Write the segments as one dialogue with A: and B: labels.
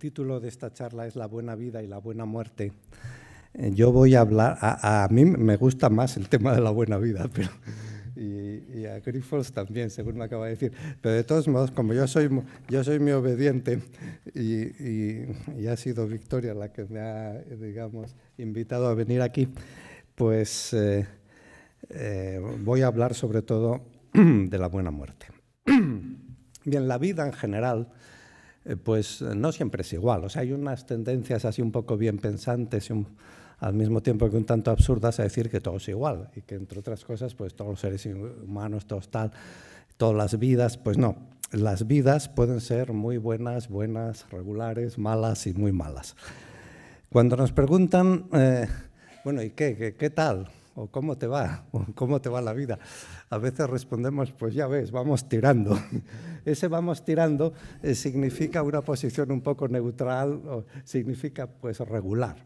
A: título de esta charla es La buena vida y la buena muerte. Eh, yo voy a hablar, a, mí me gusta más el tema de la buena vida, pero, y, a Grifols también, según me acaba de decir. Pero de todos modos, como yo soy, yo soy muy obediente y, y, ha sido Victoria la que me ha, digamos, invitado a venir aquí, pues eh, eh, voy a hablar sobre todo de la buena muerte. Bien, la vida en general eh, pues eh, no siempre es igual. O sea, hay unas tendencias así un poco bien pensantes y al mismo tiempo que un tanto absurdas a decir que todo es igual y que entre otras cosas, pues todos los seres humanos, todos tal, todas las vidas, pues no. Las vidas pueden ser muy buenas, buenas, regulares, malas y muy malas. Cuando nos preguntan, eh, bueno, ¿y qué tal? o cómo te va, cómo te va la vida. A veces respondemos, pues ya ves, vamos tirando. Ese vamos tirando eh, significa una posición un poco neutral, significa pues regular.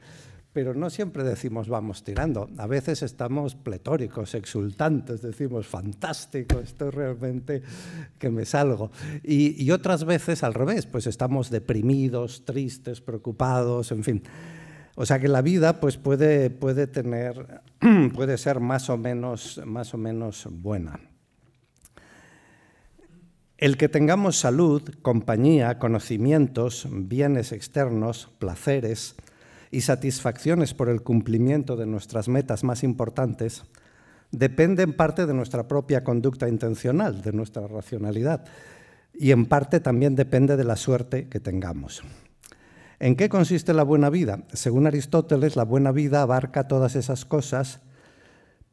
A: Pero no siempre decimos vamos tirando, a veces estamos pletóricos, exultantes, decimos fantástico, esto realmente que me salgo. y otras veces al revés, pues estamos deprimidos, tristes, preocupados, en fin. O sea que la vida pues, puede, puede, tener, puede ser más o, menos, más o menos buena. El que tengamos salud, compañía, conocimientos, bienes externos, placeres y satisfacciones por el cumplimiento de nuestras metas más importantes, depende en parte de nuestra propia conducta intencional, de nuestra racionalidad, y en parte también depende de la suerte que tengamos. ¿En qué consiste la buena vida? Según Aristóteles, la buena vida abarca todas esas cosas,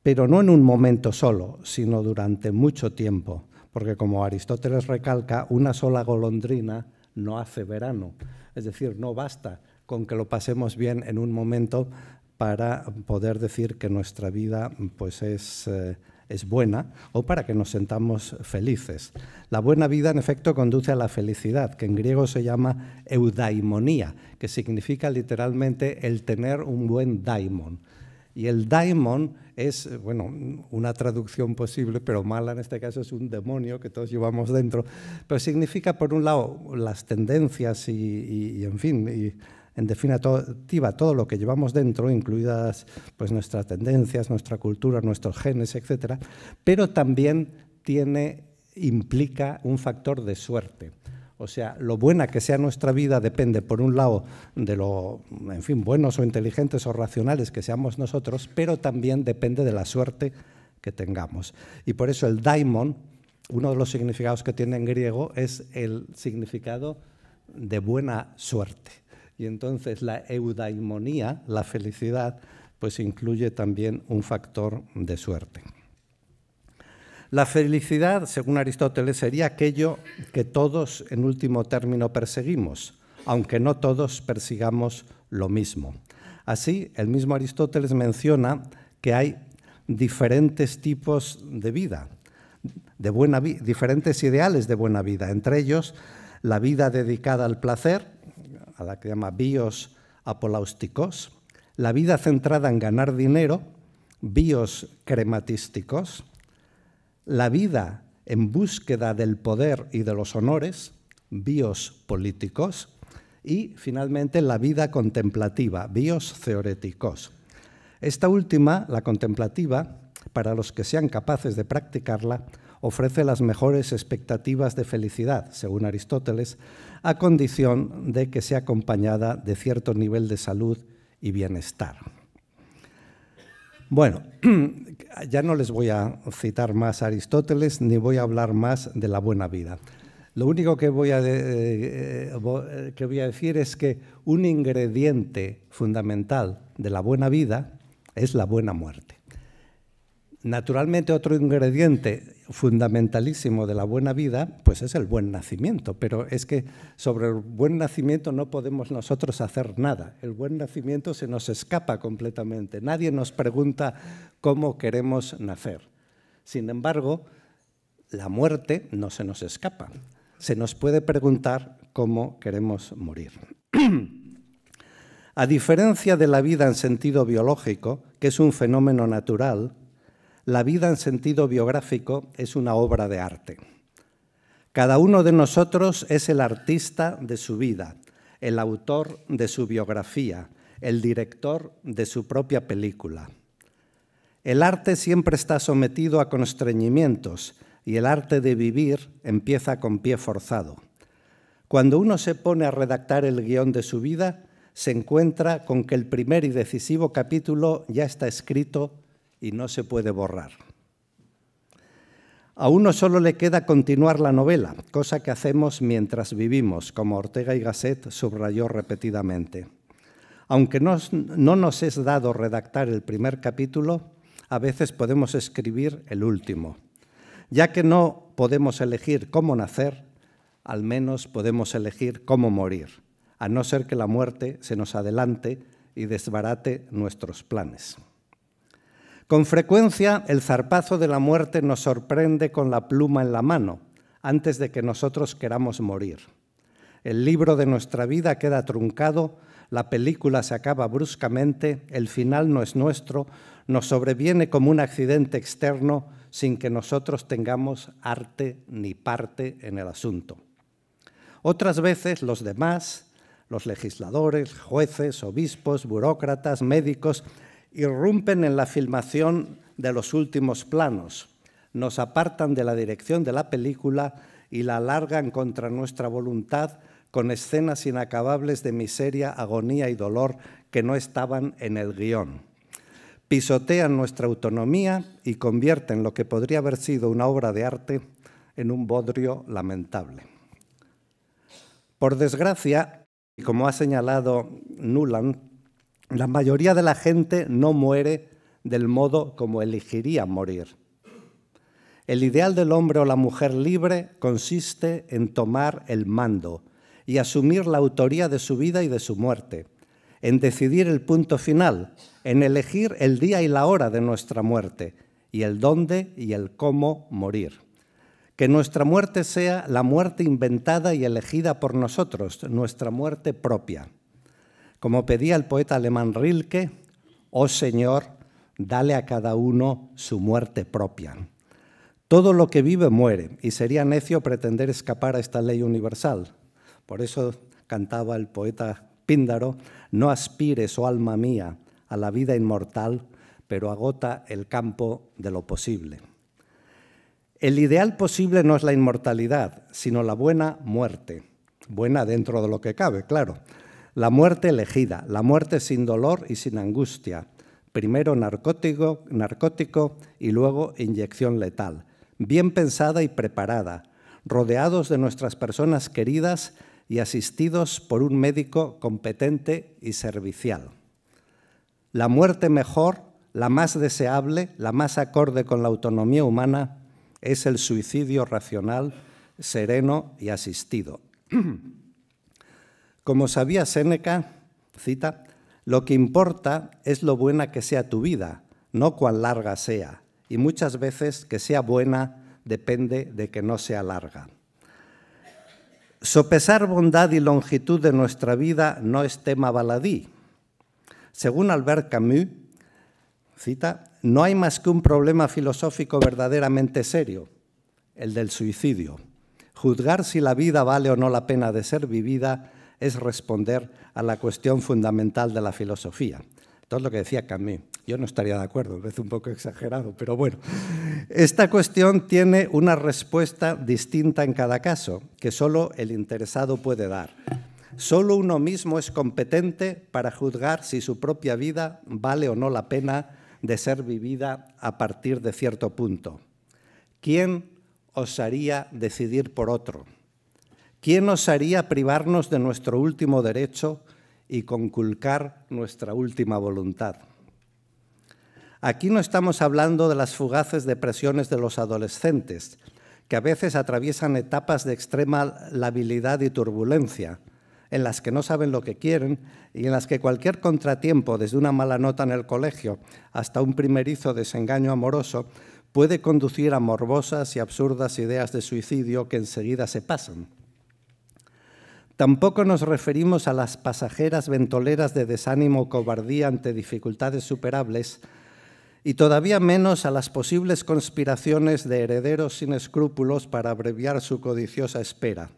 A: pero no en un momento solo, sino durante mucho tiempo, porque como Aristóteles recalca, una sola golondrina no hace verano, es decir, no basta con que lo pasemos bien en un momento para poder decir que nuestra vida pues es eh, es buena o para que nos sentamos felices. La buena vida, en efecto, conduce a la felicidad, que en griego se llama eudaimonía, que significa literalmente el tener un buen daimon. Y el daimon es, bueno, una traducción posible, pero mala en este caso es un demonio que todos llevamos dentro, pero significa, por un lado, las tendencias y, en fin, y en definitiva, todo lo que llevamos dentro, incluidas pues, nuestras tendencias, nuestra cultura, nuestros genes, etc., pero también tiene, implica un factor de suerte. O sea, lo buena que sea nuestra vida depende, por un lado, de lo, en fin, buenos o inteligentes o racionales que seamos nosotros, pero también depende de la suerte que tengamos. Y por eso el daimon, uno de los significados que tiene en griego, es el significado de buena suerte. Y entonces la eudaimonía, la felicidad, pues incluye también un factor de suerte. La felicidad, según Aristóteles, sería aquello que todos, en último término, perseguimos, aunque no todos persigamos lo mismo. Así, el mismo Aristóteles menciona que hay diferentes tipos de vida, de buena diferentes ideales de buena vida, entre ellos la vida dedicada al placer, a la que llama bios apolausticos, la vida centrada en ganar dinero, bios crematísticos, la vida en búsqueda del poder y de los honores, bios políticos, y finalmente la vida contemplativa, bios teoréticos. Esta última, la contemplativa, para los que sean capaces de practicarla, ofrece las mejores expectativas de felicidad, según Aristóteles, a condición de que sea acompañada de cierto nivel de salud y bienestar. Bueno, ya no les voy a citar más a Aristóteles ni voy a hablar más de la buena vida. Lo único que voy, a eh, eh, que voy a decir es que un ingrediente fundamental de la buena vida es la buena muerte. Naturalmente otro ingrediente fundamentalísimo de la buena vida, pues es el buen nacimiento, pero es que sobre el buen nacimiento no podemos nosotros hacer nada. El buen nacimiento se nos escapa completamente. Nadie nos pregunta cómo queremos nacer. Sin embargo, la muerte no se nos escapa. Se nos puede preguntar cómo queremos morir. A diferencia de la vida en sentido biológico, que es un fenómeno natural, la vida en sentido biográfico es una obra de arte. Cada uno de nosotros es el artista de su vida, el autor de su biografía, el director de su propia película. El arte siempre está sometido a constreñimientos y el arte de vivir empieza con pie forzado. Cuando uno se pone a redactar el guión de su vida, se encuentra con que el primer y decisivo capítulo ya está escrito y no se puede borrar. A uno solo le queda continuar la novela, cosa que hacemos mientras vivimos, como Ortega y Gasset subrayó repetidamente. Aunque no, no nos es dado redactar el primer capítulo, a veces podemos escribir el último. Ya que no podemos elegir cómo nacer, al menos podemos elegir cómo morir, a no ser que la muerte se nos adelante y desbarate nuestros planes. Con frecuencia el zarpazo de la muerte nos sorprende con la pluma en la mano, antes de que nosotros queramos morir. El libro de nuestra vida queda truncado, la película se acaba bruscamente, el final no es nuestro, nos sobreviene como un accidente externo sin que nosotros tengamos arte ni parte en el asunto. Otras veces los demás, los legisladores, jueces, obispos, burócratas, médicos, irrumpen en la filmación de los últimos planos, nos apartan de la dirección de la película y la alargan contra nuestra voluntad con escenas inacabables de miseria, agonía y dolor que no estaban en el guión. Pisotean nuestra autonomía y convierten lo que podría haber sido una obra de arte en un bodrio lamentable. Por desgracia, y como ha señalado Nuland, la mayoría de la gente no muere del modo como elegiría morir. El ideal del hombre o la mujer libre consiste en tomar el mando y asumir la autoría de su vida y de su muerte, en decidir el punto final, en elegir el día y la hora de nuestra muerte y el dónde y el cómo morir. Que nuestra muerte sea la muerte inventada y elegida por nosotros, nuestra muerte propia. Como pedía el poeta alemán Rilke, oh Señor, dale a cada uno su muerte propia. Todo lo que vive muere y sería necio pretender escapar a esta ley universal. Por eso cantaba el poeta Píndaro, no aspires, oh alma mía, a la vida inmortal, pero agota el campo de lo posible. El ideal posible no es la inmortalidad, sino la buena muerte. Buena dentro de lo que cabe, claro. La muerte elegida, la muerte sin dolor y sin angustia, primero narcótico, narcótico y luego inyección letal, bien pensada y preparada, rodeados de nuestras personas queridas y asistidos por un médico competente y servicial. La muerte mejor, la más deseable, la más acorde con la autonomía humana, es el suicidio racional, sereno y asistido. Como sabía Séneca, cita, lo que importa es lo buena que sea tu vida, no cuán larga sea. Y muchas veces que sea buena depende de que no sea larga. Sopesar bondad y longitud de nuestra vida no es tema baladí. Según Albert Camus, cita, no hay más que un problema filosófico verdaderamente serio, el del suicidio. Juzgar si la vida vale o no la pena de ser vivida es responder a la cuestión fundamental de la filosofía. Todo lo que decía Camus. Yo no estaría de acuerdo, es un poco exagerado, pero bueno. Esta cuestión tiene una respuesta distinta en cada caso, que solo el interesado puede dar. Solo uno mismo es competente para juzgar si su propia vida vale o no la pena de ser vivida a partir de cierto punto. ¿Quién osaría decidir por otro? ¿Quién haría privarnos de nuestro último derecho y conculcar nuestra última voluntad? Aquí no estamos hablando de las fugaces depresiones de los adolescentes, que a veces atraviesan etapas de extrema labilidad y turbulencia, en las que no saben lo que quieren y en las que cualquier contratiempo, desde una mala nota en el colegio hasta un primerizo desengaño amoroso, puede conducir a morbosas y absurdas ideas de suicidio que enseguida se pasan. Tampoco nos referimos a las pasajeras ventoleras de desánimo o cobardía ante dificultades superables y todavía menos a las posibles conspiraciones de herederos sin escrúpulos para abreviar su codiciosa espera.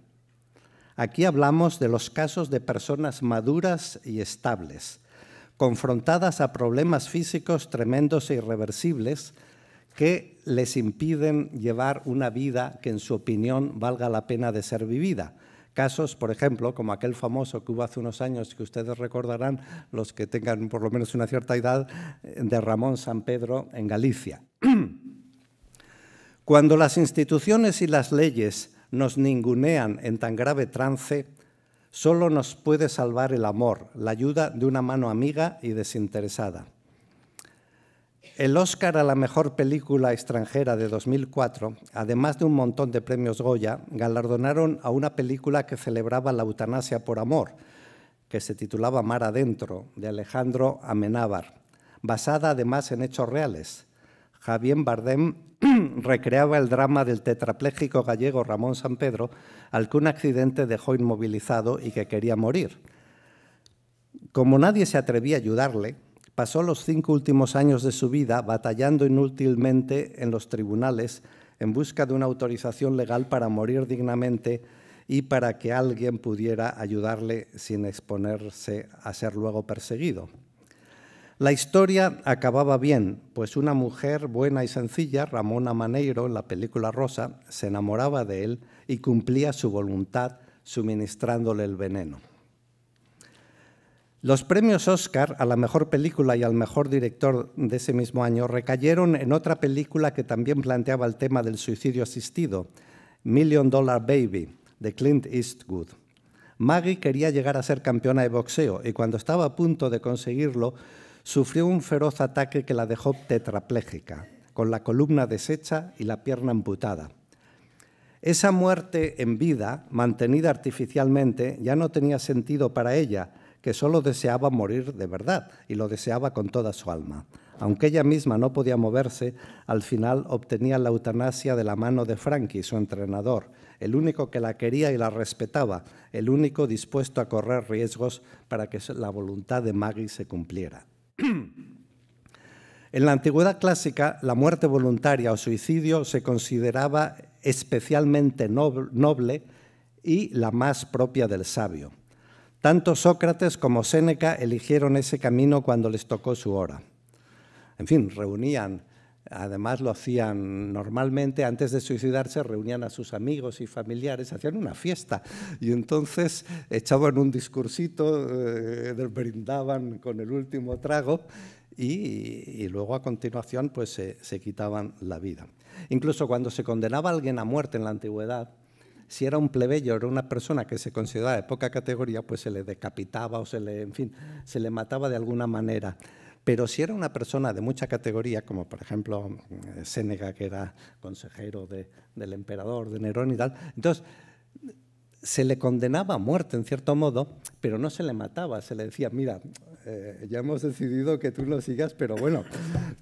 A: Aquí hablamos de los casos de personas maduras y estables, confrontadas a problemas físicos tremendos e irreversibles que les impiden llevar una vida que en su opinión valga la pena de ser vivida Casos, por ejemplo, como aquel famoso que hubo hace unos años, que ustedes recordarán, los que tengan por lo menos una cierta edad, de Ramón San Pedro en Galicia. Cuando las instituciones y las leyes nos ningunean en tan grave trance, solo nos puede salvar el amor, la ayuda de una mano amiga y desinteresada. El Oscar a la mejor película extranjera de 2004, además de un montón de premios Goya, galardonaron a una película que celebraba la eutanasia por amor, que se titulaba Mar Adentro, de Alejandro Amenábar, basada además en hechos reales. Javier Bardem recreaba el drama del tetrapléjico gallego Ramón San Pedro, al que un accidente dejó inmovilizado y que quería morir. Como nadie se atrevía a ayudarle, Pasó los cinco últimos años de su vida batallando inútilmente en los tribunales en busca de una autorización legal para morir dignamente y para que alguien pudiera ayudarle sin exponerse a ser luego perseguido. La historia acababa bien, pues una mujer buena y sencilla, Ramona Maneiro, en la película Rosa, se enamoraba de él y cumplía su voluntad suministrándole el veneno. Los premios Oscar a la mejor película y al mejor director de ese mismo año recayeron en otra película que también planteaba el tema del suicidio asistido, Million Dollar Baby, de Clint Eastwood. Maggie quería llegar a ser campeona de boxeo y cuando estaba a punto de conseguirlo, sufrió un feroz ataque que la dejó tetraplégica, con la columna deshecha y la pierna amputada. Esa muerte en vida, mantenida artificialmente, ya no tenía sentido para ella, que solo deseaba morir de verdad y lo deseaba con toda su alma. Aunque ella misma no podía moverse, al final obtenía la eutanasia de la mano de Frankie, su entrenador, el único que la quería y la respetaba, el único dispuesto a correr riesgos para que la voluntad de Maggie se cumpliera. En la antigüedad clásica, la muerte voluntaria o suicidio se consideraba especialmente noble y la más propia del sabio. Tanto Sócrates como Séneca eligieron ese camino cuando les tocó su hora. En fin, reunían, además lo hacían normalmente, antes de suicidarse reunían a sus amigos y familiares, hacían una fiesta y entonces echaban un discursito, eh, brindaban con el último trago y, luego a continuación pues se, quitaban la vida. Incluso cuando se condenaba a alguien a muerte en la antigüedad, si era un plebeyo, era una persona que se consideraba de poca categoría, pues se le decapitaba o se le, en fin, se le mataba de alguna manera. Pero si era una persona de mucha categoría, como por ejemplo eh, Sénega, que era consejero del emperador, de Nerón y tal, entonces se le condenaba a muerte, en cierto modo, pero no se le mataba, se le decía, mira, eh, ya hemos decidido que tú lo sigas, pero bueno,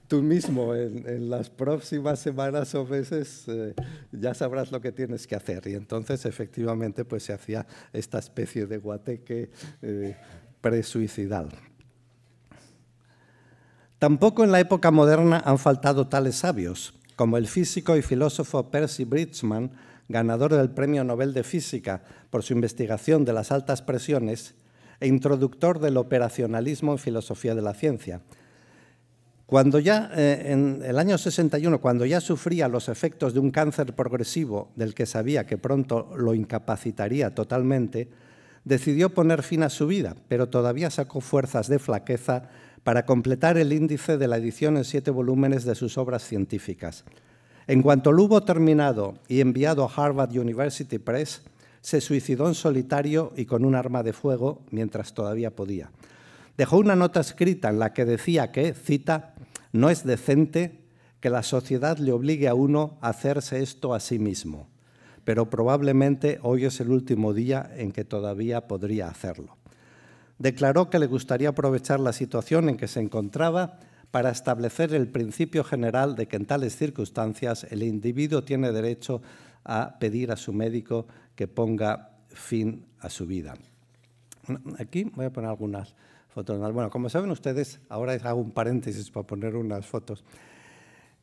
A: tú mismo en, las próximas semanas o meses eh, ya sabrás lo que tienes que hacer. Y entonces, efectivamente, pues se hacía esta especie de guateque eh, presuicidal. Tampoco en la época moderna han faltado tales sabios, como el físico y filósofo Percy Bridgman, ganador del Premio Nobel de Física por su investigación de las altas presiones e introductor del operacionalismo en filosofía de la ciencia. Cuando ya, eh, en el año 61, cuando ya sufría los efectos de un cáncer progresivo del que sabía que pronto lo incapacitaría totalmente, decidió poner fin a su vida, pero todavía sacó fuerzas de flaqueza para completar el índice de la edición en siete volúmenes de sus obras científicas. En cuanto lo hubo terminado y enviado a Harvard University Press, se suicidó en solitario y con un arma de fuego mientras todavía podía. Dejó una nota escrita en la que decía que, cita, no es decente que la sociedad le obligue a uno a hacerse esto a sí mismo, pero probablemente hoy es el último día en que todavía podría hacerlo. Declaró que le gustaría aprovechar la situación en que se encontraba para establecer el principio general de que en tales circunstancias el individuo tiene derecho a pedir a su médico que ponga fin a su vida. Aquí voy a poner algunas fotos. Bueno, como saben ustedes, ahora hago un paréntesis para poner unas fotos.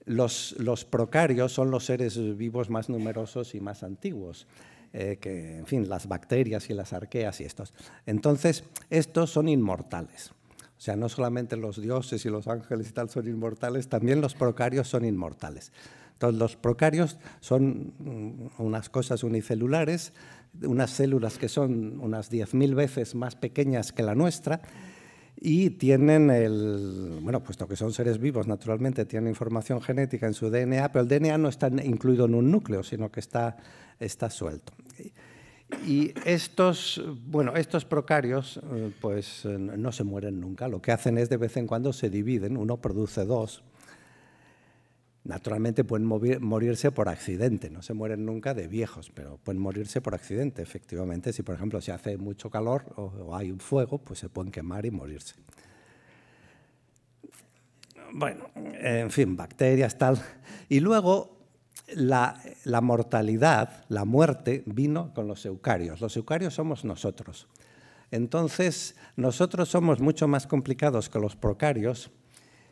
A: Los, procarios son los seres vivos más numerosos y más antiguos. Eh, que, en fin, las bacterias y las arqueas y estos. Entonces, estos son inmortales. O sea, no solamente los dioses y los ángeles y tal son inmortales, también los procarios son inmortales. Entonces, los procarios son mm, unas cosas unicelulares, unas células que son unas 10.000 veces más pequeñas que la nuestra y tienen el, bueno, puesto que son seres vivos, naturalmente tienen información genética en su DNA, pero el DNA no está incluido en un núcleo, sino que está suelto y estos, bueno, estos procarios eh, pues, eh, no se mueren nunca. Lo que hacen es de vez en cuando se dividen, uno produce dos. Naturalmente pueden morirse por accidente, no se mueren nunca de viejos, pero pueden morirse por accidente, efectivamente. Si, por ejemplo, se hace mucho calor o, o hay un fuego, pues se pueden quemar y morirse. Bueno, en fin, bacterias, tal. Y luego la, mortalidad, la muerte, vino con los eucarios. Los eucarios somos nosotros. Entonces, nosotros somos mucho más complicados que los procarios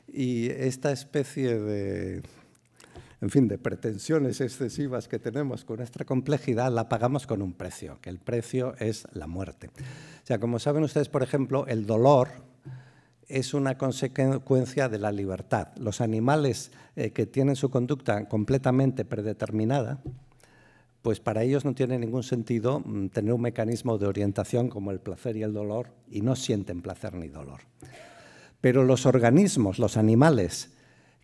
A: y esta especie de, en fin, de pretensiones excesivas que tenemos con nuestra complejidad la pagamos con un precio, que el precio es la muerte. O sea, como saben ustedes, por ejemplo, el dolor es una consecuencia de la libertad. Los animales eh, que tienen su conducta completamente predeterminada, pues para ellos no tiene ningún sentido mm, tener un mecanismo de orientación como el placer y el dolor y no sienten placer ni dolor. Pero los organismos, los animales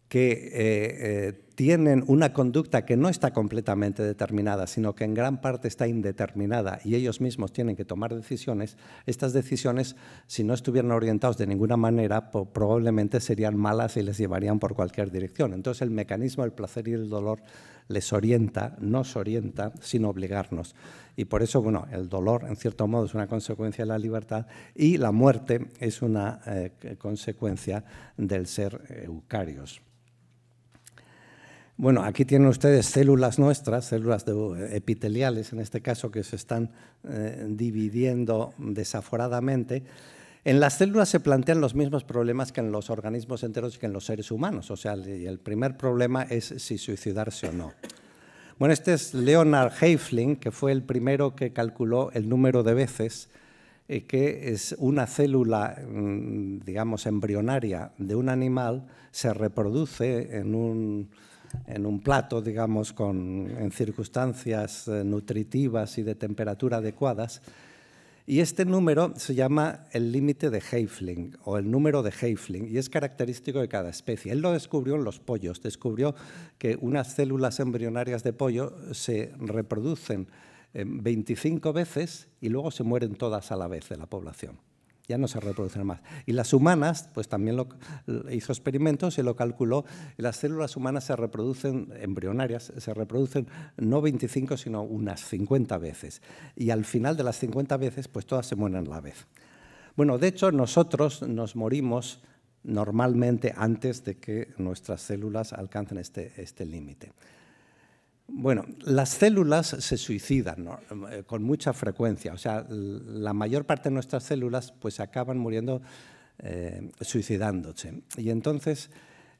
A: que eh, eh, tienen una conducta que no está completamente determinada, sino que en gran parte está indeterminada y ellos mismos tienen que tomar decisiones, estas decisiones, si no estuvieran orientados de ninguna manera, probablemente serían malas y les llevarían por cualquier dirección. Entonces el mecanismo del placer y el dolor les orienta, nos orienta sin obligarnos. Y por eso, bueno, el dolor en cierto modo es una consecuencia de la libertad y la muerte es una eh, consecuencia del ser eucarios. Bueno, aquí tienen ustedes células nuestras, células eh, epiteliales en este caso, que se están eh, dividiendo desaforadamente. En las células se plantean los mismos problemas que en los organismos enteros y que en los seres humanos. O sea, el primer problema es si suicidarse o no. Bueno, este es Leonard Heifling, que fue el primero que calculó el número de veces eh, que es una célula, mm, digamos, embrionaria de un animal se reproduce en un en un plato, digamos, con, en circunstancias eh, nutritivas y de temperatura adecuadas. Y este número se llama el límite de Heifling o el número de Heifling y es característico de cada especie. Él lo descubrió en los pollos, descubrió que unas células embrionarias de pollo se reproducen 25 eh, veces y luego se mueren todas a la vez de la población ya no se reproducen más. Y las humanas, pues también lo, hizo experimentos y lo calculó, las células humanas se reproducen, embrionarias, se reproducen no 25, sino unas 50 veces. Y al final de las 50 veces, pues todas se mueren a la vez. Bueno, de hecho, nosotros nos morimos normalmente antes de que nuestras células alcancen este, este límite. Bueno, las células se suicidan eh, con mucha frecuencia. O sea, la mayor parte de nuestras células pues acaban muriendo eh, suicidándose. Y entonces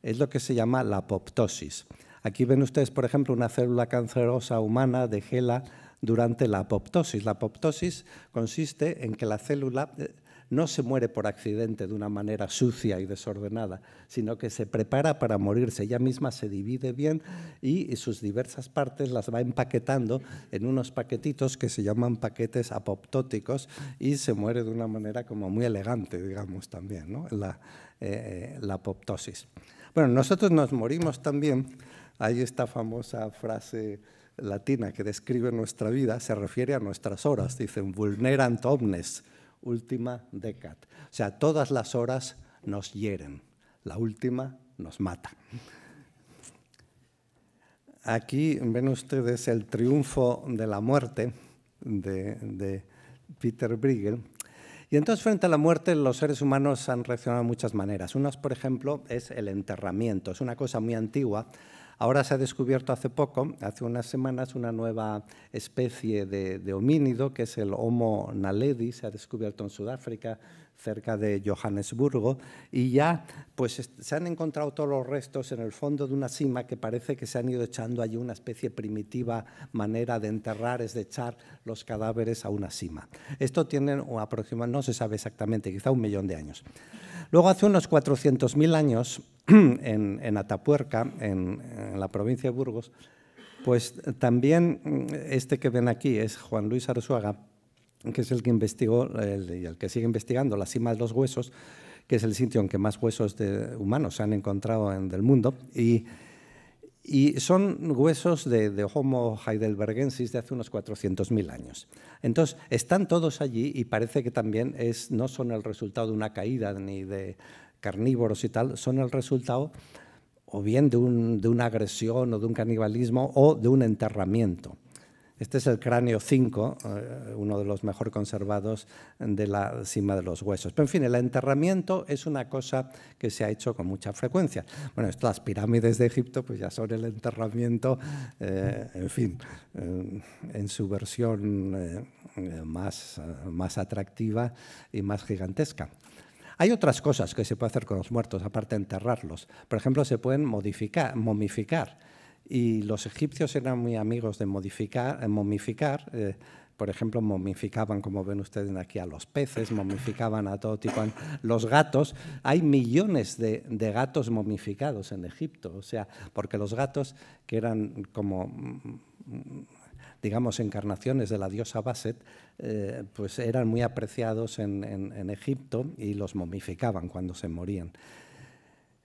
A: es lo que se llama la apoptosis. Aquí ven ustedes, por ejemplo, una célula cancerosa humana de Gela durante la apoptosis. La apoptosis consiste en que la célula eh, no se muere por accidente de una manera sucia y desordenada, sino que se prepara para morirse. Ella misma se divide bien y sus diversas partes las va empaquetando en unos paquetitos que se llaman paquetes apoptóticos y se muere de una manera como muy elegante, digamos, también, la, eh, eh, la apoptosis. Bueno, nosotros nos morimos también. Hay esta famosa frase latina que describe nuestra vida se refiere a nuestras horas. Dicen, vulnerant omnes, última década. O sea, todas las horas nos hieren, la última nos mata. Aquí ven ustedes el triunfo de la muerte de, Peter Briegel. Y entonces frente a la muerte los seres humanos han reaccionado de muchas maneras. Una, por ejemplo, es el enterramiento. Es una cosa muy antigua Ahora se ha descubierto hace poco, hace unas semanas, una nueva especie de, homínido, que es el Homo naledi, se ha descubierto en Sudáfrica, cerca de Johannesburgo, y ya pues se han encontrado todos los restos en el fondo de una cima que parece que se han ido echando allí una especie primitiva manera de enterrar, es de echar los cadáveres a una cima. Esto tiene aproximadamente, no se sabe exactamente, quizá un millón de años. Luego hace unos 400.000 años, en, Atapuerca, en, en la provincia de Burgos, pues también este que ven aquí es Juan Luis Arzuaga, que es el que investigó y el que sigue investigando la cima de los huesos, que es el sitio en que más huesos de humanos se han encontrado en, del mundo. Y, son huesos de, de, Homo heidelbergensis de hace unos 400.000 años. Entonces, están todos allí y parece que también es, no son el resultado de una caída ni de carnívoros y tal, son el resultado o bien de, un, de una agresión o de un canibalismo o de un enterramiento. Este es el cráneo 5, eh, uno de los mejor conservados de la cima de los huesos. Pero en fin, el enterramiento es una cosa que se ha hecho con mucha frecuencia. Bueno, estas pirámides de Egipto, pues ya son el enterramiento, eh, en fin, eh, en su versión más, más atractiva y más gigantesca. Hay otras cosas que se puede hacer con los muertos, aparte de enterrarlos. Por ejemplo, se pueden modificar, momificar y los egipcios eran muy amigos de modificar, eh, momificar. Eh, por ejemplo, momificaban, como ven ustedes aquí, a los peces, momificaban a todo tipo, los gatos. Hay millones de, gatos momificados en Egipto, o sea, porque los gatos, que eran como, digamos, encarnaciones de la diosa Baset, eh, pues eran muy apreciados en Egipto y los momificaban cuando se morían.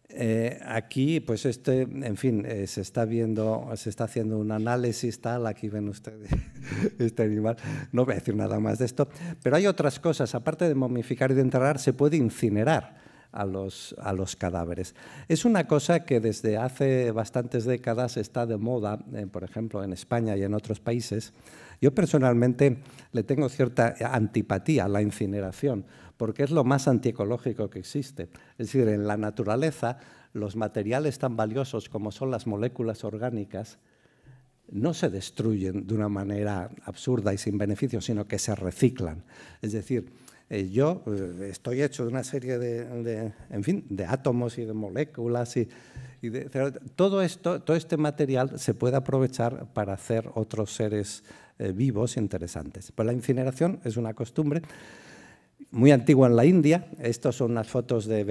A: Eh, aquí, pues este, en fin, eh, se está viendo, se está haciendo un análisis tal, aquí ven ustedes este animal, no voy a decir nada más de esto, pero hay otras cosas, aparte de momificar y de enterrar, se puede incinerar a los, a los cadáveres. Es una cosa que desde hace bastantes décadas está de moda, eh, por ejemplo, en España y en otros países. Yo personalmente le tengo cierta antipatía a la incineración, porque es lo más antiecológico que existe. Es decir, en la naturaleza, los materiales tan valiosos como son las moléculas orgánicas no se destruyen de una manera absurda y sin beneficio, sino que se reciclan. Es decir, eh, yo eh, estoy hecho de una serie de, en fin, de átomos y de moléculas y, todo esto, todo este material se puede aprovechar para hacer otros seres eh, vivos interesantes. Pues la incineración es una costumbre muy antigua en la India. Estas son unas fotos de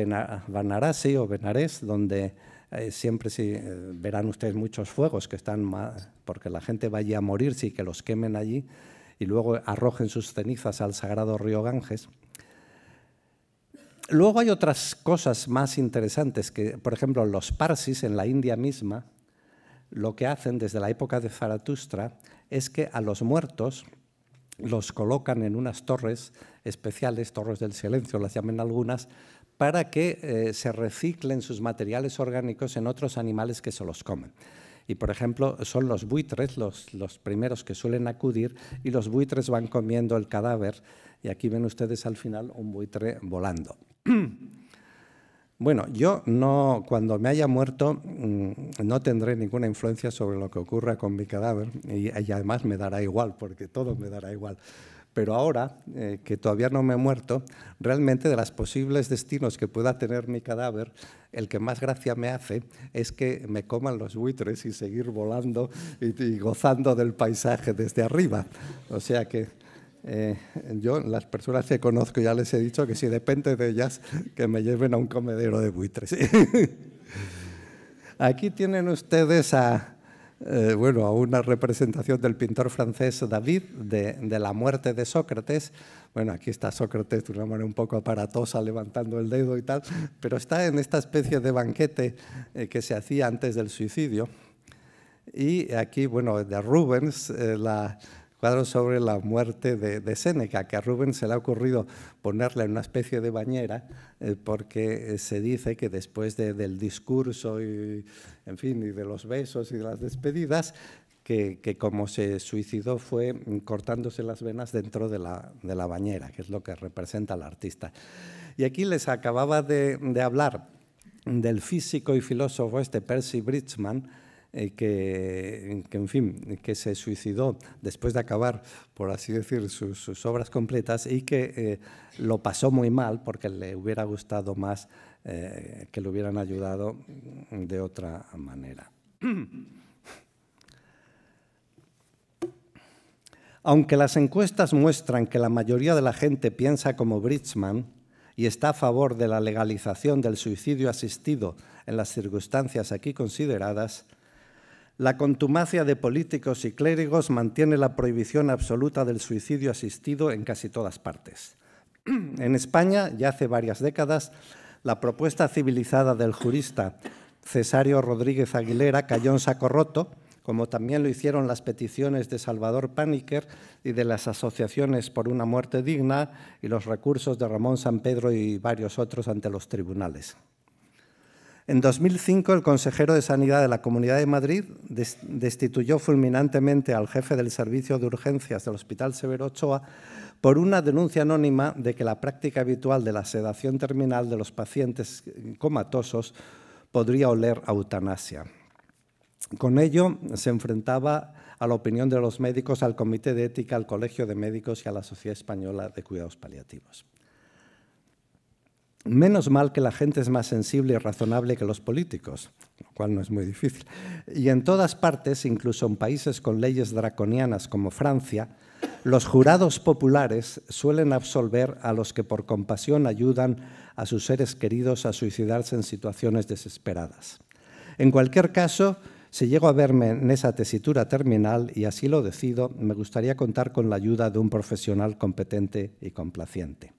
A: Banarasi o Benares, donde eh, siempre eh, verán ustedes muchos fuegos que están, porque la gente allí a morir y que los quemen allí y luego arrojen sus cenizas al sagrado río Ganges. Luego hay otras cosas más interesantes que, por ejemplo, los parsis en la India misma, lo que hacen desde la época de Zaratustra es que a los muertos los colocan en unas torres especiales, torres del silencio las llaman algunas, para que eh, se reciclen sus materiales orgánicos en otros animales que se los comen. Y por ejemplo, son los buitres los, los primeros que suelen acudir y los buitres van comiendo el cadáver. Y aquí ven ustedes al final un buitre volando. Bueno, yo no, cuando me haya muerto, mm, no tendré ninguna influencia sobre lo que ocurra con mi cadáver y, además me dará igual, porque todo me dará igual. Pero ahora eh, que todavía no me he muerto, realmente de los posibles destinos que pueda tener mi cadáver, el que más gracia me hace es que me coman los buitres y seguir volando y gozando del paisaje desde arriba. O sea que eh, yo, las personas que conozco, ya les he dicho que si depende de ellas, que me lleven a un comedero de buitres. Aquí tienen ustedes a, eh, bueno, a una representación del pintor francés David de, la muerte de Sócrates. Bueno, aquí está Sócrates de una manera un poco aparatosa, levantando el dedo y tal, pero está en esta especie de banquete eh, que se hacía antes del suicidio. Y aquí, bueno, de Rubens, la cuadro sobre la muerte de, de Séneca, que a Rubens se le ha ocurrido ponerle en una especie de bañera, eh, porque eh, se dice que después del discurso y, en fin, y de los besos y de las despedidas, que, como se suicidó fue mm, cortándose las venas dentro de la, de la bañera, que es lo que representa al artista. Y aquí les acababa de, de hablar del físico y filósofo este Percy Bridgman, eh, que, en fin, que se suicidó después de acabar, por así decir, sus, obras completas y que eh, lo pasó muy mal porque le hubiera gustado más eh, que le hubieran ayudado de otra manera. Aunque las encuestas muestran que la mayoría de la gente piensa como Bridgman y está a favor de la legalización del suicidio asistido en las circunstancias aquí consideradas, la contumacia de políticos y clérigos mantiene la prohibición absoluta del suicidio asistido en casi todas partes. En España, ya hace varias décadas, la propuesta civilizada del jurista Cesario Rodríguez Aguilera cayó en saco roto, como también lo hicieron las peticiones de Salvador Paniker y de las asociaciones por una muerte digna y los recursos de Ramón San Pedro y varios otros ante los tribunales. En 2005, el consejero de Sanidad de la Comunidad de Madrid destituyó fulminantemente al jefe del servicio de urgencias del Hospital Severo Ochoa por una denuncia anónima de que la práctica habitual de la sedación terminal de los pacientes comatosos podría oler a eutanasia. Con ello, se enfrentaba a la opinión de los médicos, al Comité de Ética, al Colegio de Médicos y a la Sociedad Española de Cuidados Paliativos. Menos mal que la gente es más sensible y razonable que los políticos, lo cual no es muy difícil. Y en todas partes, incluso en países con leyes draconianas como Francia, los jurados populares suelen absolver a los que por compasión ayudan a sus seres queridos a suicidarse en situaciones desesperadas. En cualquier caso, si llego a verme en esa tesitura terminal y así lo decido, me gustaría contar con la ayuda de un profesional competente y complaciente.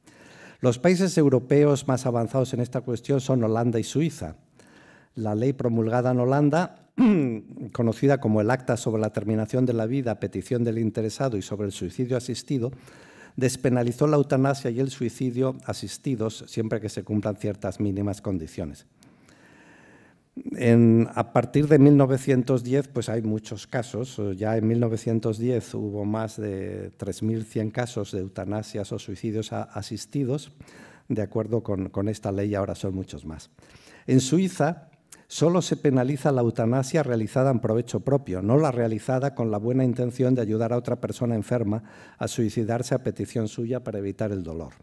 A: Los países europeos más avanzados en esta cuestión son Holanda y Suiza. La ley promulgada en Holanda, conocida como el Acta sobre la Terminación de la Vida a petición del interesado y sobre el suicidio asistido, despenalizó la eutanasia y el suicidio asistidos siempre que se cumplan ciertas mínimas condiciones a partir de 1910, pues hay muchos casos. Eh, ya en 1910 hubo más de 3.100 casos de eutanasias o suicidios asistidos. De acuerdo con, con esta ley, ahora son muchos más. En Suiza solo se penaliza la eutanasia realizada en provecho propio, no la realizada con la buena intención de ayudar a otra persona enferma a suicidarse a petición suya para evitar el dolor.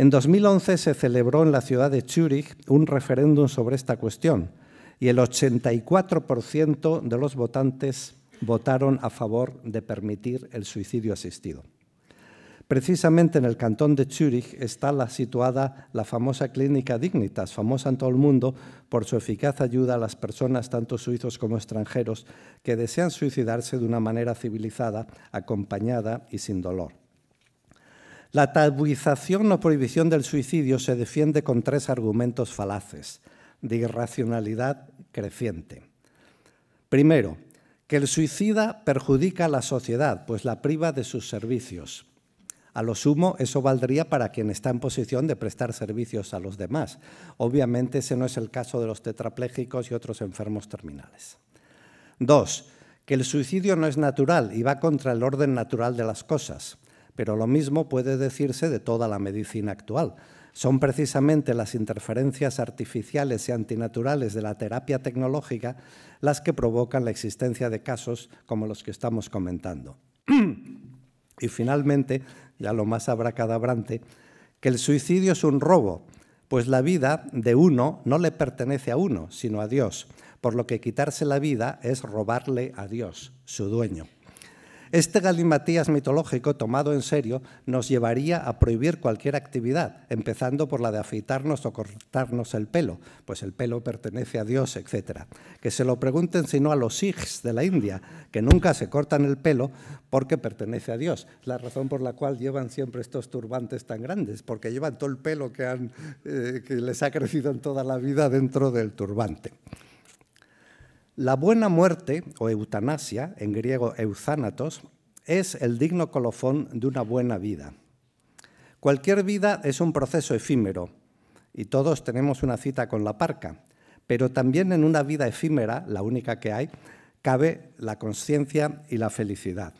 A: En 2011 se celebró en la ciudad de Zúrich un referéndum sobre esta cuestión y el 84% de los votantes votaron a favor de permitir el suicidio asistido. Precisamente en el cantón de Zúrich está situada la famosa clínica Dignitas, famosa en todo el mundo por su eficaz ayuda a las personas, tanto suizos como extranjeros, que desean suicidarse de una manera civilizada, acompañada y sin dolor. La tabuización o prohibición del suicidio se defiende con tres argumentos falaces de irracionalidad creciente. Primero, que el suicida perjudica a la sociedad, pues la priva de sus servicios. A lo sumo, eso valdría para quien está en posición de prestar servicios a los demás. Obviamente, ese no es el caso de los tetraplégicos y otros enfermos terminales. Dos, que el suicidio no es natural y va contra el orden natural de las cosas pero lo mismo puede decirse de toda la medicina actual. Son precisamente las interferencias artificiales y antinaturales de la terapia tecnológica las que provocan la existencia de casos como los que estamos comentando. y finalmente, ya lo más abracadabrante, que el suicidio es un robo, pues la vida de uno no le pertenece a uno, sino a Dios, por lo que quitarse la vida es robarle a Dios, su dueño. Este galimatías mitológico, tomado en serio, nos llevaría a prohibir cualquier actividad, empezando por la de afeitarnos o cortarnos el pelo, pues el pelo pertenece a Dios, etc. Que se lo pregunten sino a los sikhs de la India, que nunca se cortan el pelo porque pertenece a Dios. La razón por la cual llevan siempre estos turbantes tan grandes, porque llevan todo el pelo que eh, les ha crecido en toda la vida dentro del turbante. La buena muerte, o eutanasia, en griego euthanatos, es el digno colofón de una buena vida. Cualquier vida es un proceso efímero, y todos tenemos una cita con la parca, pero también en una vida efímera, la única que hay, cabe la conciencia y la felicidad.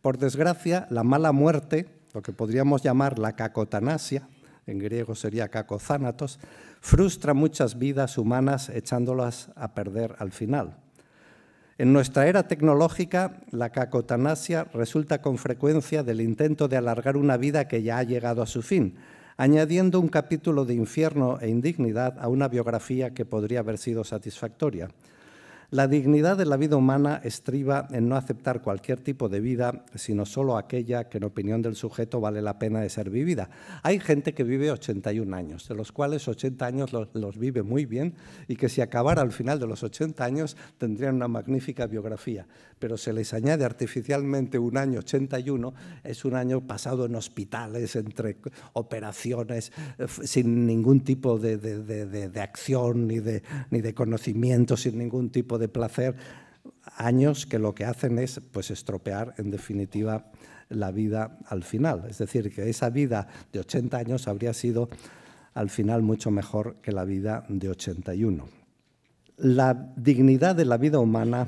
A: Por desgracia, la mala muerte, lo que podríamos llamar la cacotanasia, en griego sería cacozánatos, frustra muchas vidas humanas echándolas a perder al final. En nuestra era tecnológica, la cacotanasia resulta con frecuencia del intento de alargar una vida que ya ha llegado a su fin, añadiendo un capítulo de infierno e indignidad a una biografía que podría haber sido satisfactoria. La dignidad de la vida humana estriba en no aceptar cualquier tipo de vida, sino solo aquella que en opinión del sujeto vale la pena de ser vivida. Hay gente que vive 81 años, de los cuales 80 años los, vive muy bien y que si acabara al final de los 80 años tendrían una magnífica biografía pero se les añade artificialmente un año 81, es un año pasado en hospitales, entre operaciones, eh, sin ningún tipo de, acción ni de, ni de conocimiento, sin ningún tipo de placer, años que lo que hacen es pues, estropear en definitiva la vida al final. Es decir, que esa vida de 80 años habría sido al final mucho mejor que la vida de 81. La dignidad de la vida humana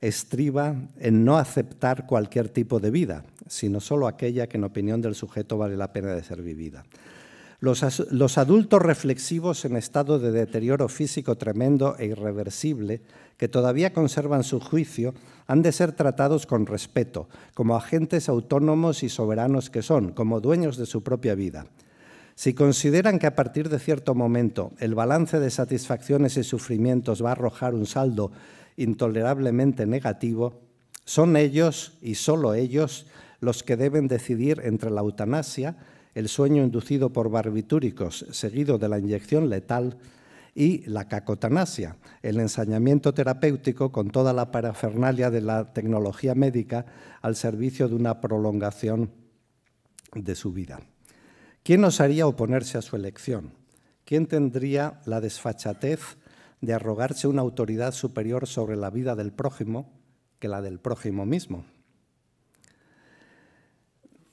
A: estriba en no aceptar cualquier tipo de vida, sino solo aquella que en opinión del sujeto vale la pena de ser vivida. Los, los, adultos reflexivos en estado de deterioro físico tremendo e irreversible, que todavía conservan su juicio, han de ser tratados con respeto, como agentes autónomos y soberanos que son, como dueños de su propia vida. Si consideran que a partir de cierto momento el balance de satisfacciones y sufrimientos va a arrojar un saldo intolerablemente negativo, son ellos y solo ellos los que deben decidir entre la eutanasia, el sueño inducido por barbitúricos seguido de la inyección letal, y la cacotanasia, el ensañamiento terapéutico con toda la parafernalia de la tecnología médica al servicio de una prolongación de su vida. ¿Quién osaría oponerse a su elección? ¿Quién tendría la desfachatez de arrogarse una autoridad superior sobre la vida del prójimo que la del prójimo mismo.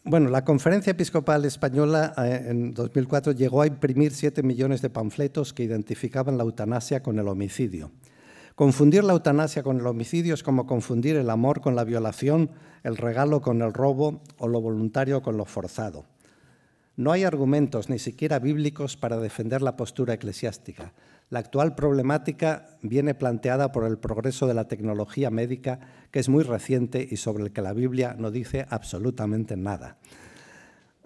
A: Bueno, la Conferencia Episcopal Española eh, en 2004 llegó a imprimir 7 millones de panfletos que identificaban la eutanasia con el homicidio. Confundir la eutanasia con el homicidio es como confundir el amor con la violación, el regalo con el robo o lo voluntario con lo forzado. No hay argumentos, ni siquiera bíblicos, para defender la postura eclesiástica. La actual problemática viene planteada por el progreso de la tecnología médica, que es muy reciente y sobre el que la Biblia no dice absolutamente nada.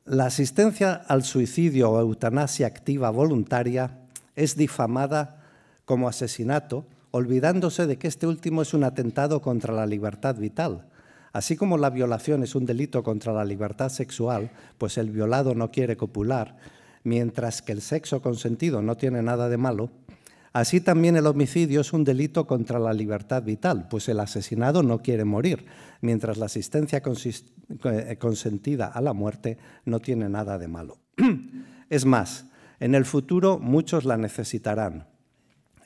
A: La asistencia al suicidio o eutanasia activa voluntaria es difamada como asesinato, olvidándose de que este último es un atentado contra la libertad vital. Así como la violación es un delito contra la libertad sexual, pues el violado no quiere copular, mientras que el sexo consentido no tiene nada de malo, Así también el homicidio es un delito contra la libertad vital, pues el asesinado no quiere morir, mientras la asistencia eh, consentida a la muerte no tiene nada de malo. es más, en el futuro muchos la necesitarán.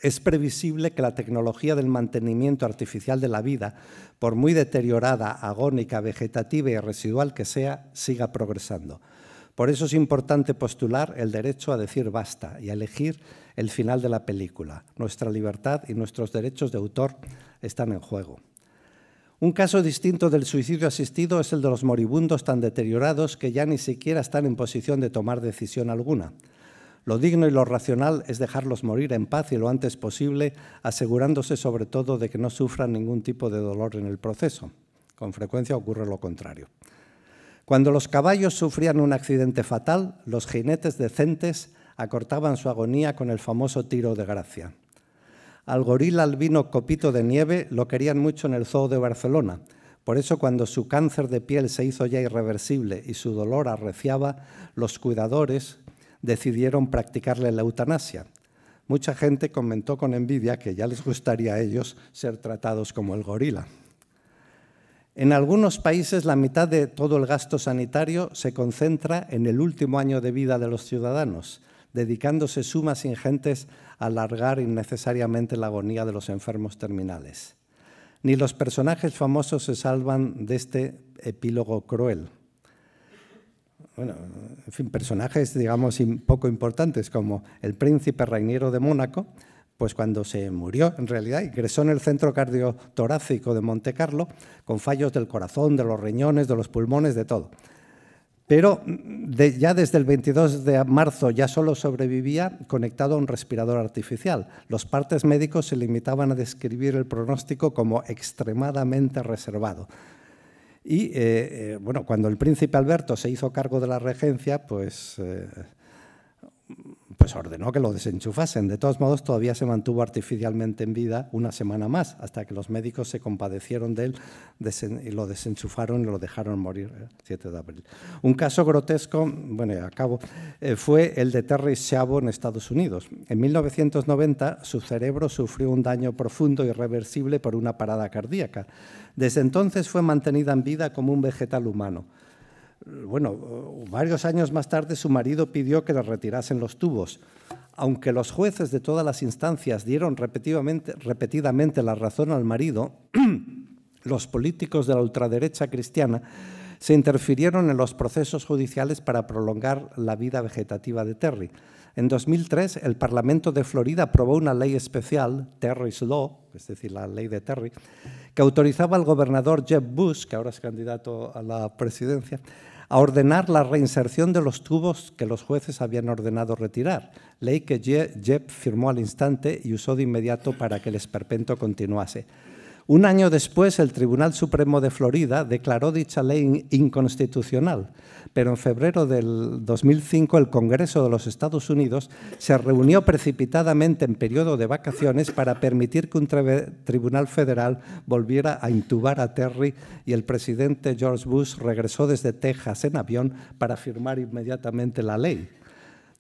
A: Es previsible que la tecnología del mantenimiento artificial de la vida, por muy deteriorada, agónica, vegetativa y residual que sea, siga progresando por eso es importante postular el derecho a decir basta y a elegir el final de la película. Nuestra libertad y nuestros derechos de autor están en juego. Un caso distinto del suicidio asistido es el de los moribundos tan deteriorados que ya ni siquiera están en posición de tomar decisión alguna. Lo digno y lo racional es dejarlos morir en paz y lo antes posible, asegurándose sobre todo de que no sufran ningún tipo de dolor en el proceso. Con frecuencia ocurre lo contrario. Cuando los caballos sufrían un accidente fatal, los jinetes decentes acortaban su agonía con el famoso tiro de gracia. Al gorila albino Copito de Nieve lo querían mucho en el zoo de Barcelona. Por eso cuando su cáncer de piel se hizo ya irreversible y su dolor arreciaba, los cuidadores decidieron practicarle la eutanasia. Mucha gente comentó con envidia que ya les gustaría a ellos ser tratados como el gorila. En algunos países la mitad de todo el gasto sanitario se concentra en el último año de vida de los ciudadanos, dedicándose sumas ingentes a alargar innecesariamente la agonía de los enfermos terminales. Ni los personajes famosos se salvan de este epílogo cruel. Bueno, en fin, personajes, digamos, poco importantes como el príncipe reiniero de Mónaco, pues cuando se murió, en realidad, ingresó en el centro cardiotorácico de Monte Carlo con fallos del corazón, de los riñones, de los pulmones, de todo. Pero mm, ya desde el 22 de marzo ya solo sobrevivía conectado a un respirador artificial. Los partes médicos se limitaban a describir el pronóstico como extremadamente reservado. Y eh, eh, bueno, cuando el príncipe Alberto se hizo cargo de la regencia, pues... Eh, pues ordenó que lo desenchufasen. De todos modos, todavía se mantuvo artificialmente en vida una semana más, hasta que los médicos se compadecieron de él y lo desenchufaron y lo dejaron morir el 7 de abril. Un caso grotesco, bueno, a cabo, eh, fue el de Terry Schiavo en Estados Unidos. En 1990, su cerebro sufrió un daño profundo e irreversible por una parada cardíaca. Desde entonces fue mantenida en vida como un vegetal humano bueno, varios años más tarde su marido pidió que le retirasen los tubos. Aunque los jueces de todas las instancias dieron repetidamente, la razón al marido, los políticos de la ultraderecha cristiana se interfirieron en los procesos judiciales para prolongar la vida vegetativa de Terry. En 2003, el Parlamento de Florida aprobó una ley especial, Terry's Law, es decir, la ley de Terry, que autorizaba al gobernador Jeb Bush, que ahora es candidato a la presidencia, a ordenar la reinserción de los tubos que los jueces habían ordenado retirar, ley que Jeb firmó al instante y usó de inmediato para que el esperpento continuase. Un año después, el Tribunal Supremo de Florida declaró dicha ley inconstitucional, pero en febrero del 2005 el Congreso de los Estados Unidos se reunió precipitadamente en periodo de vacaciones para permitir que un tribunal federal volviera a intubar a Terry y el presidente George Bush regresó desde Texas en avión para firmar inmediatamente la ley.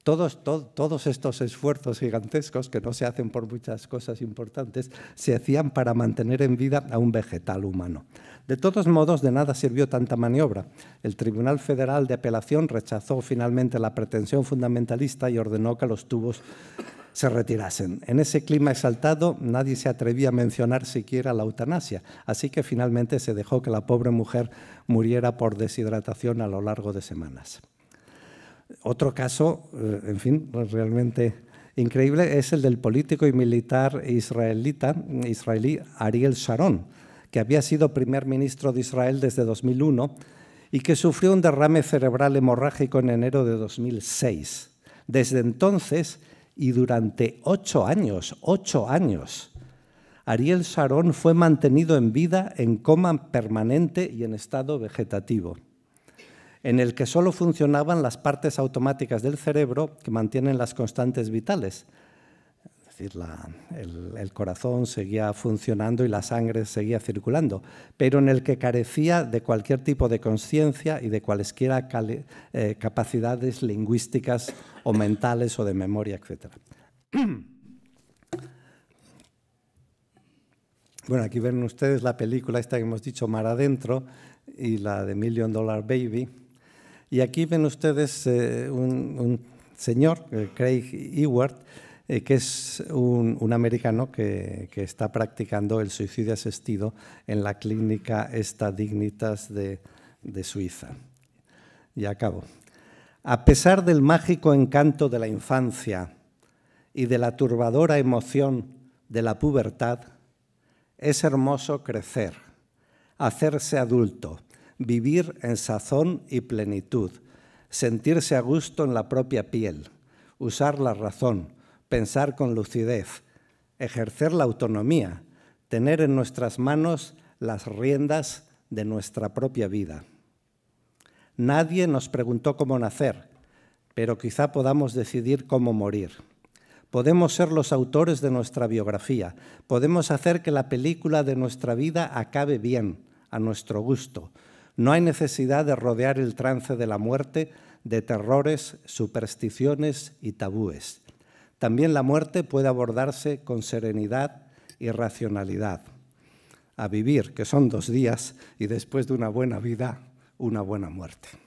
A: Todos, estos esfuerzos gigantescos, que no se hacen por muchas cosas importantes, se hacían para mantener en vida a un vegetal humano. De todos modos, de nada sirvió tanta maniobra. El Tribunal Federal de Apelación rechazó finalmente la pretensión fundamentalista y ordenó que los tubos se retirasen. En ese clima exaltado nadie se atrevía a mencionar siquiera la eutanasia, así que finalmente se dejó que la pobre mujer muriera por deshidratación a lo largo de semanas. Otro caso, eh, en fin, pues, realmente increíble, es el del político y militar israelita, israelí Ariel Sharon, que había sido primer ministro de Israel desde 2001 y que sufrió un derrame cerebral hemorrágico en enero de 2006. Desde entonces y durante ocho años, ocho años, Ariel Sharon fue mantenido en vida en coma permanente y en estado vegetativo en el que solo funcionaban las partes automáticas del cerebro que mantienen las constantes vitales. Es decir, el, corazón seguía funcionando y la sangre seguía circulando, pero en el que carecía de cualquier tipo de conciencia y de cualesquiera eh, capacidades lingüísticas o mentales o de memoria, etc. Bueno, aquí ven ustedes la película esta que hemos dicho, Mar Adentro, y la de Million Dollar Baby, y aquí ven ustedes eh, un, señor, eh, Craig Ewart, eh, que es un, americano que, está practicando el suicidio asistido en la clínica Esta Dignitas de, de Suiza. Y acabo. A pesar del mágico encanto de la infancia y de la turbadora emoción de la pubertad, es hermoso crecer, hacerse adulto, vivir en sazón y plenitud, sentirse a gusto en la propia piel, usar la razón, pensar con lucidez, ejercer la autonomía, tener en nuestras manos las riendas de nuestra propia vida. Nadie nos preguntó cómo nacer, pero quizá podamos decidir cómo morir. Podemos ser los autores de nuestra biografía, podemos hacer que la película de nuestra vida acabe bien, a nuestro gusto, no hay necesidad de rodear el trance de la muerte de terrores, supersticiones y tabúes. También la muerte puede abordarse con serenidad y racionalidad. A vivir, que son dos días, y después de una buena vida, una buena muerte.